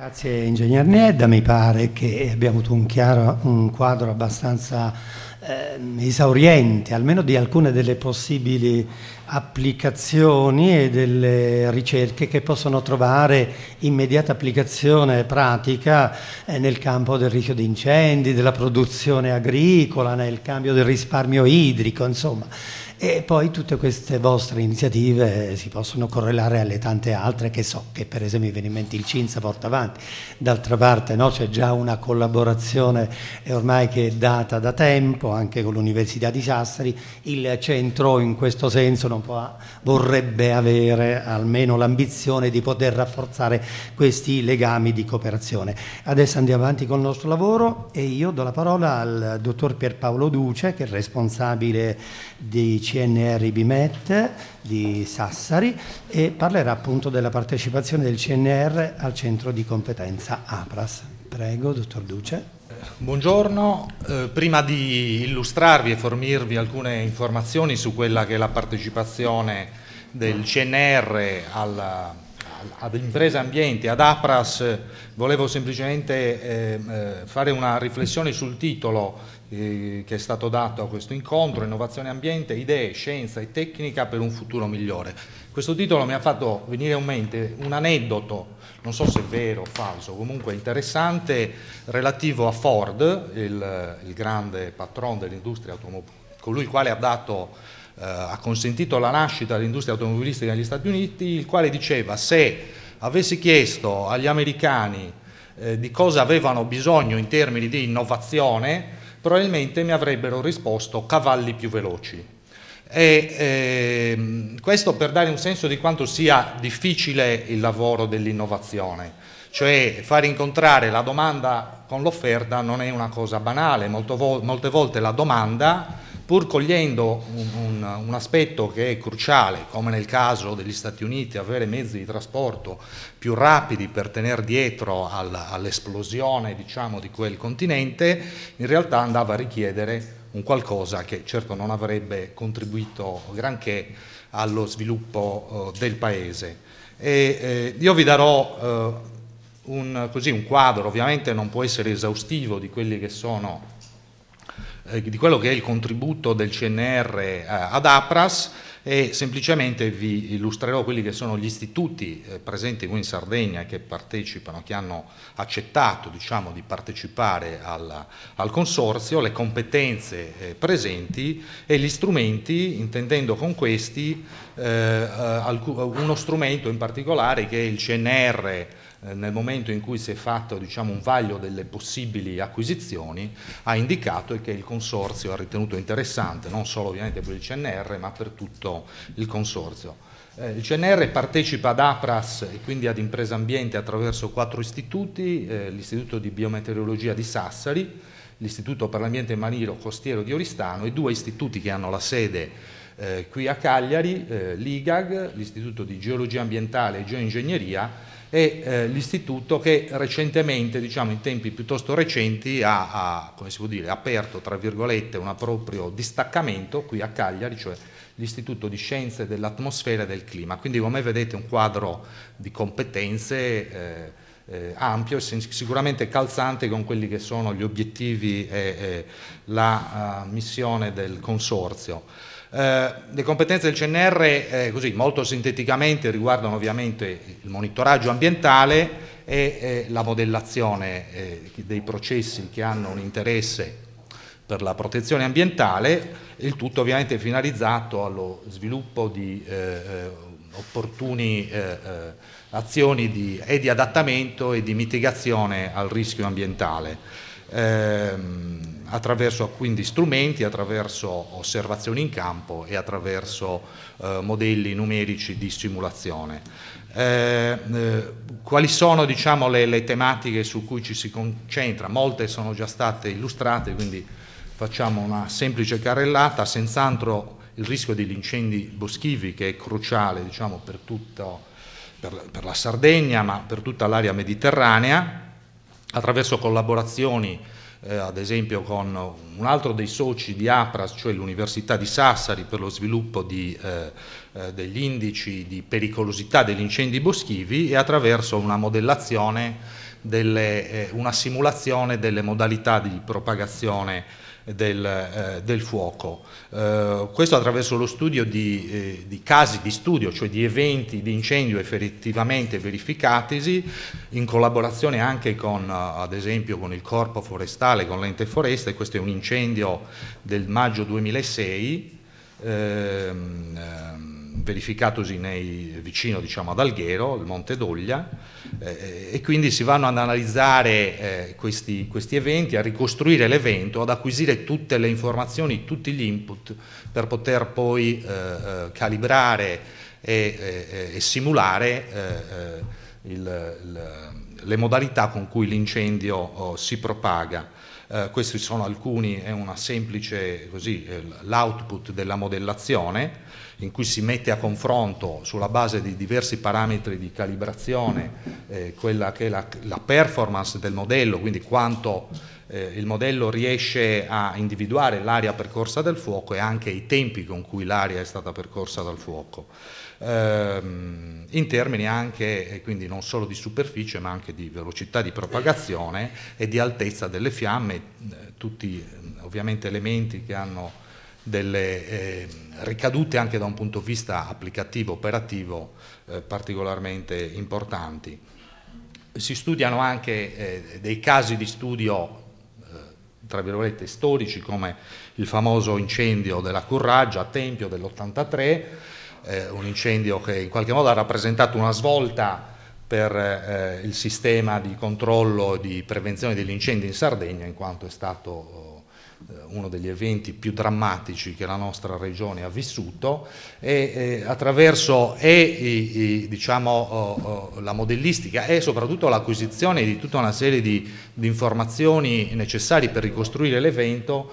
Grazie Ingegner Nedda, mi pare che abbiamo avuto un, chiaro, un quadro abbastanza eh, esauriente, almeno di alcune delle possibili applicazioni e delle ricerche che possono trovare immediata applicazione pratica eh, nel campo del rischio di incendi, della produzione agricola, nel cambio del risparmio idrico, insomma. E poi tutte queste vostre iniziative si possono correlare alle tante altre che so che per esempio i venimenti il Cinza porta avanti. D'altra parte no, c'è già una collaborazione eh, ormai che è data da tempo anche con l'Università di Sassari. Il centro in questo senso può, vorrebbe avere almeno l'ambizione di poter rafforzare questi legami di cooperazione. Adesso andiamo avanti con il nostro lavoro e io do la parola al dottor Pierpaolo Duce che è responsabile di CNR IBIMET di Sassari e parlerà appunto della partecipazione del CNR al centro di competenza APRAS. Prego, dottor Duce. Buongiorno, eh, prima di illustrarvi e fornirvi alcune informazioni su quella che è la partecipazione del CNR alla ad Impresa Ambiente, ad APRAS, eh, volevo semplicemente eh, eh, fare una riflessione sul titolo eh, che è stato dato a questo incontro, Innovazione Ambiente, Idee, Scienza e Tecnica per un futuro migliore. Questo titolo mi ha fatto venire in mente un aneddoto, non so se è vero o falso, comunque interessante, relativo a Ford, il, il grande patron dell'industria automobilistica, colui il quale ha dato eh, ha consentito la nascita dell'industria automobilistica negli Stati Uniti, il quale diceva se avessi chiesto agli americani eh, di cosa avevano bisogno in termini di innovazione, probabilmente mi avrebbero risposto cavalli più veloci. E, eh, questo per dare un senso di quanto sia difficile il lavoro dell'innovazione, cioè far incontrare la domanda con l'offerta non è una cosa banale, vo- molte volte la domanda pur cogliendo un, un, un, aspetto che è cruciale, come nel caso degli Stati Uniti, avere mezzi di trasporto più rapidi per tenere dietro al, all'esplosione diciamo, di quel continente, in realtà andava a richiedere un qualcosa che certo non avrebbe contribuito granché allo sviluppo eh, del Paese. E, eh, io vi darò eh, un, così, un quadro, ovviamente non può essere esaustivo di quelli che sono eh, di quello che è il contributo del CNR eh, ad APRAS e semplicemente vi illustrerò quelli che sono gli istituti eh, presenti qui in Sardegna che partecipano, che hanno accettato diciamo, di partecipare al, al, consorzio, le competenze presenti e gli strumenti, intendendo con questi eh, uno strumento in particolare che è il CNR eh, nel momento in cui si è fatto diciamo, un vaglio delle possibili acquisizioni, ha indicato che il consorzio ha ritenuto interessante, non solo ovviamente per il CNR, ma per tutto il consorzio. Eh, il CNR partecipa ad APRAS e quindi ad Impresa Ambiente attraverso quattro istituti, eh, l'Istituto di Biometeorologia di Sassari, l'Istituto per l'Ambiente Marino Costiero di Oristano e due istituti che hanno la sede eh, qui a Cagliari, eh, l'IGAG, l'Istituto di Geologia Ambientale e Geoingegneria e eh, l'istituto che recentemente, diciamo in tempi piuttosto recenti, ha, ha dire, aperto tra virgolette un proprio distaccamento qui a Cagliari, cioè l'Istituto di Scienze dell'Atmosfera e del Clima. Quindi come vedete un quadro di competenze eh, eh, ampio e sicuramente calzante con quelli che sono gli obiettivi e, e la uh, missione del consorzio. Eh, le competenze del CNR, eh, così molto sinteticamente, riguardano ovviamente il monitoraggio ambientale e eh, la modellazione eh, dei processi che hanno un interesse per la protezione ambientale, il tutto ovviamente finalizzato allo sviluppo di eh, opportune azioni di, e di adattamento e di mitigazione al rischio ambientale. Ehm, attraverso quindi strumenti, attraverso osservazioni in campo e attraverso eh, modelli numerici di simulazione. Eh, eh, quali sono diciamo, le, le, tematiche su cui ci si concentra? Molte sono già state illustrate, quindi facciamo una semplice carrellata, senz'altro il rischio degli incendi boschivi che è cruciale diciamo, per, tutto, per, per la Sardegna ma per tutta l'area mediterranea, attraverso collaborazioni eh, ad esempio con un altro dei soci di APRAS, cioè l'Università di Sassari per lo sviluppo di, eh, eh degli indici di pericolosità degli incendi boschivi e attraverso una modellazione, delle, eh, una simulazione delle modalità di propagazione del, eh, del fuoco. Eh, questo attraverso lo studio di, eh, di, casi di studio, cioè di eventi di incendio effettivamente verificatisi, in collaborazione anche con, eh, ad esempio, con il corpo forestale, con l'ente foresta, e questo è un incendio del maggio 2006, Ehm, verificatosi nei, vicino diciamo, ad Alghero, il Monte d'Oglia, eh, e quindi si vanno ad analizzare eh, questi, questi, eventi, a ricostruire l'evento, ad acquisire tutte le informazioni, tutti gli input per poter poi eh, eh calibrare e, e simulare eh, eh, il, il, le modalità con cui l'incendio oh, si propaga. Eh, questi sono alcuni, è una semplice così, eh, l'output della modellazione in cui si mette a confronto sulla base di diversi parametri di calibrazione eh, quella che è la, la, performance del modello, quindi quanto eh, il modello riesce a individuare l'area percorsa dal fuoco e anche i tempi con cui l'area è stata percorsa dal fuoco ehm, in termini anche, quindi non solo di superficie, ma anche di velocità di propagazione e di altezza delle fiamme, eh, tutti ehm, ovviamente elementi che hanno delle eh, ricadute anche da un punto di vista applicativo, operativo, eh, particolarmente importanti. Si studiano anche eh, dei casi di studio, eh, tra virgolette, storici, come il famoso incendio della Curraggia a Tempio dell'83, eh, un incendio che in qualche modo ha rappresentato una svolta per eh, il sistema di controllo e di prevenzione degli incendi in Sardegna, in quanto è stato eh, uno degli eventi più drammatici che la nostra regione ha vissuto e eh, attraverso e, i, i, diciamo, oh, oh, la modellistica e soprattutto l'acquisizione di tutta una serie di, di informazioni necessarie per ricostruire l'evento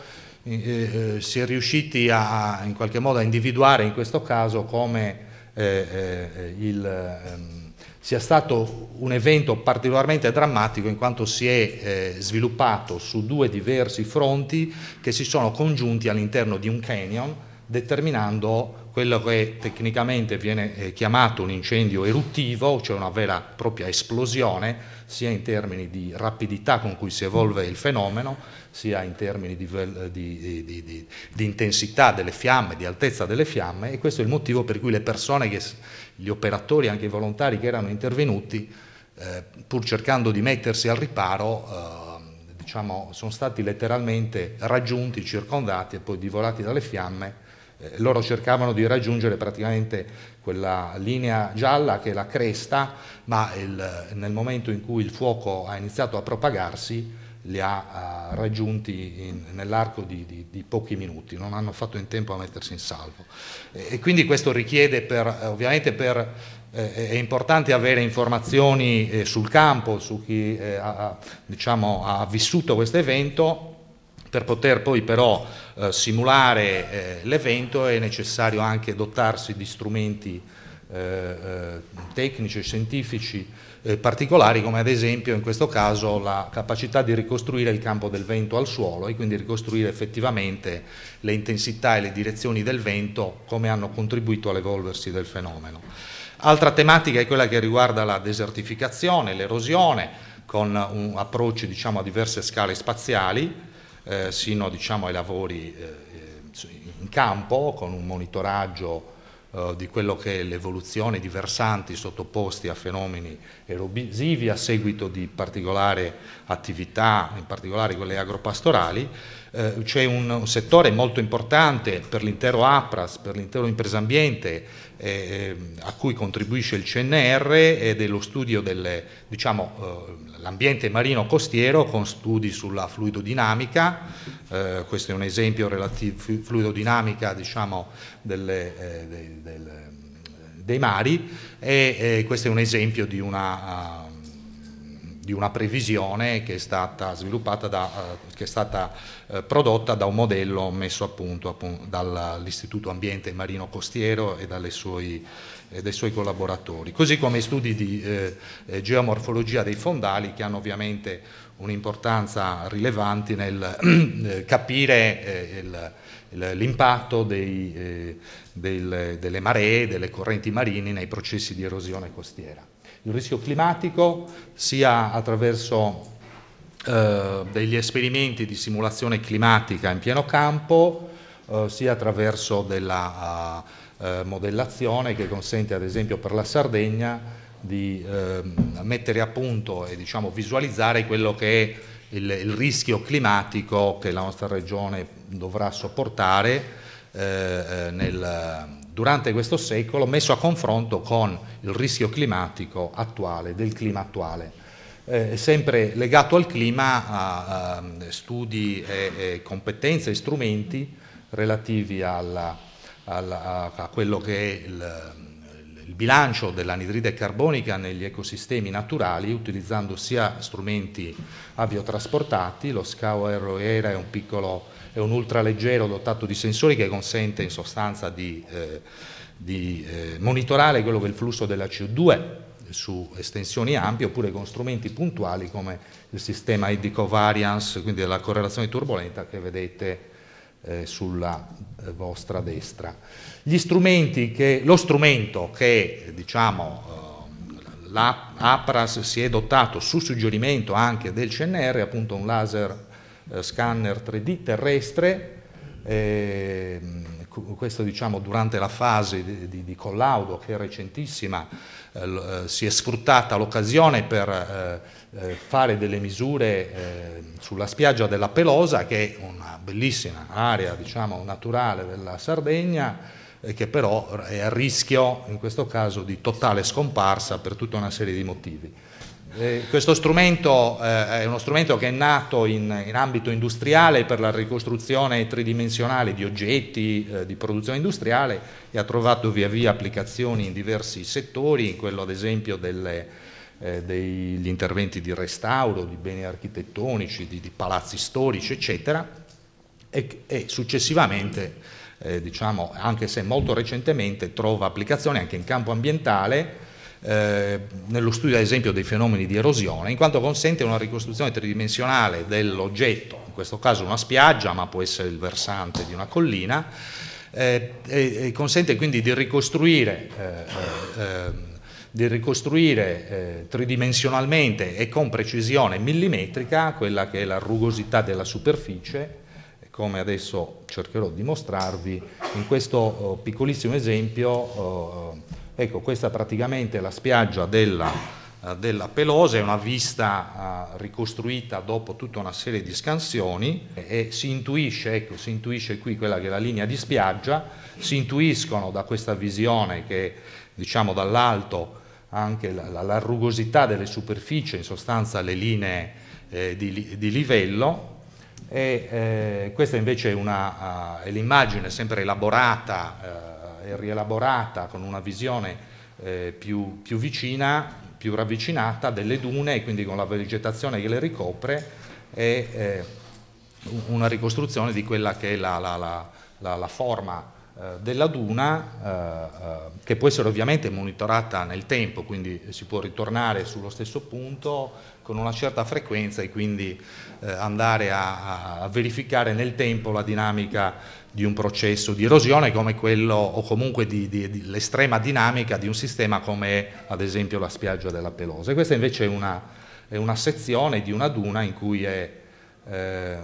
eh, eh, si è riusciti a, in qualche modo a individuare in questo caso come eh, eh il, ehm, sia stato un evento particolarmente drammatico in quanto si è eh, sviluppato su due diversi fronti che si sono congiunti all'interno di un canyon determinando quello che tecnicamente viene eh, chiamato un incendio eruttivo, cioè una vera e propria esplosione, sia in termini di rapidità con cui si evolve il fenomeno, sia in termini di, di, di, di intensità delle fiamme, di altezza delle fiamme, e questo è il motivo per cui le persone, che, gli operatori, anche i volontari che erano intervenuti, eh, pur cercando di mettersi al riparo, eh, diciamo, sono stati letteralmente raggiunti, circondati e poi divorati dalle fiamme eh, loro cercavano di raggiungere praticamente quella linea gialla che è la cresta, ma il, nel momento in cui il fuoco ha iniziato a propagarsi li ha eh, raggiunti nell'arco di, di, di, pochi minuti, non hanno fatto in tempo a mettersi in salvo. E, e quindi questo richiede per, eh, ovviamente per eh, è importante avere informazioni eh, sul campo, su chi eh, ha, diciamo, ha vissuto questo evento, per poter poi però eh, simulare eh, l'evento è necessario anche dotarsi di strumenti eh, eh tecnici e scientifici eh, particolari come ad esempio in questo caso la capacità di ricostruire il campo del vento al suolo e quindi ricostruire effettivamente le intensità e le direzioni del vento come hanno contribuito all'evolversi del fenomeno. Altra tematica è quella che riguarda la desertificazione, l'erosione, con approcci diciamo, a diverse scale spaziali, eh, sino diciamo, ai lavori eh, eh, in campo con un monitoraggio eh, di quello che è l'evoluzione di versanti sottoposti a fenomeni erobisivi a seguito di particolari attività, in particolare quelle agropastorali, eh, c'è un, un, settore molto importante per l'intero APRAS, per l'intero impresambiente, eh, eh, a cui contribuisce il CNR ed è lo studio dell'ambiente diciamo, eh, marino costiero con studi sulla fluidodinamica, eh, questo è un esempio relativo fluidodinamica diciamo, delle, dei, dei, dei mari e questo è un esempio di una di una previsione che è stata, da, eh, che è stata eh, prodotta da un modello messo a punto dall'Istituto Ambiente Marino Costiero e dalle sue e eh, dei suoi collaboratori, così come studi di eh, geomorfologia dei fondali che hanno ovviamente un'importanza rilevante nel eh, capire eh, l'impatto delle maree, delle correnti marine nei processi di erosione costiera il rischio climatico sia attraverso eh, degli esperimenti di simulazione climatica in pieno campo, eh, sia attraverso della eh, modellazione che consente ad esempio per la Sardegna di ehm, mettere a punto e diciamo, visualizzare quello che è il, il rischio climatico che la nostra regione dovrà sopportare eh, eh, nel, durante questo secolo messo a confronto con il rischio climatico attuale, del clima attuale. Eh, sempre legato al clima, a, a eh, studi e, e, competenze e strumenti relativi alla, alla, a quello che è il il bilancio dell'anidride carbonica negli ecosistemi naturali utilizzando sia strumenti aviotrasportati, lo SCAO Aero Era è un piccolo, è un ultraleggero dotato di sensori che consente in sostanza di, eh, di eh, monitorare quello che è il flusso della CO2 su estensioni ampie oppure con strumenti puntuali come il sistema ID covariance, quindi la correlazione turbolenta che vedete eh, sulla eh, vostra destra. Che, lo strumento che diciamo, eh, l'APRAS si è dotato su suggerimento anche del CNR appunto un laser eh, scanner 3D terrestre ehm, questo diciamo durante la fase di, di, di collaudo che è recentissima, eh, eh si è sfruttata l'occasione per eh, eh, fare delle misure eh, sulla spiaggia della Pelosa, che è una bellissima area diciamo, naturale della Sardegna, che però è a rischio in questo caso di totale scomparsa per tutta una serie di motivi. Eh, questo strumento eh, è uno strumento che è nato in, in, ambito industriale per la ricostruzione tridimensionale di oggetti eh, di produzione industriale e ha trovato via via applicazioni in diversi settori, in quello ad esempio delle, eh, degli interventi di restauro di beni architettonici, di, di palazzi storici, eccetera, e, e successivamente, eh, diciamo, anche se molto recentemente, trova applicazioni anche in campo ambientale eh, nello studio ad esempio dei fenomeni di erosione, in quanto consente una ricostruzione tridimensionale dell'oggetto, in questo caso una spiaggia, ma può essere il versante di una collina, eh, e, e, consente quindi di ricostruire, eh, eh di ricostruire eh, tridimensionalmente e con precisione millimetrica quella che è la rugosità della superficie come adesso cercherò di mostrarvi in questo oh, piccolissimo esempio oh, Ecco, questa praticamente è la spiaggia della, eh, della Pelosa, è una vista eh, ricostruita dopo tutta una serie di scansioni e si intuisce, ecco, si intuisce qui quella che è la linea di spiaggia, si intuiscono da questa visione che diciamo dall'alto anche la, la, rugosità delle superfici, in sostanza le linee eh, di, di, livello. E, eh, questa invece è, una, uh, è l'immagine sempre elaborata. Uh, eh, rielaborata con una visione eh, più, più, vicina, più ravvicinata delle dune e quindi con la vegetazione che le ricopre e eh, una ricostruzione di quella che è la, la, la, la forma eh, della duna eh, che può essere ovviamente monitorata nel tempo, quindi si può ritornare sullo stesso punto con una certa frequenza e quindi eh, andare a, a, verificare nel tempo la dinamica di un processo di erosione come quello o comunque di, di, di l'estrema dinamica di un sistema come ad esempio la spiaggia della Pelosa. questa invece è una, è una, sezione di una duna in cui è, eh,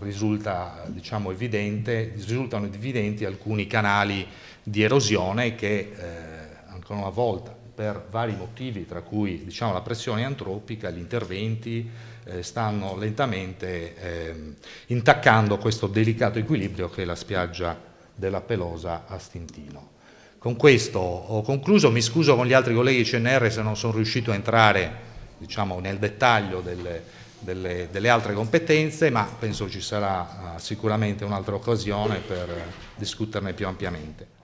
risulta, diciamo, evidente, risultano evidenti alcuni canali di erosione che eh, ancora una volta per vari motivi, tra cui diciamo, la pressione antropica, gli interventi, eh, stanno lentamente eh, intaccando questo delicato equilibrio che è la spiaggia della Pelosa a Stintino. Con questo ho concluso, mi scuso con gli altri colleghi CNR se non sono riuscito a entrare diciamo, nel dettaglio delle, delle, delle, altre competenze, ma penso ci sarà uh, sicuramente un'altra occasione per discuterne più ampiamente.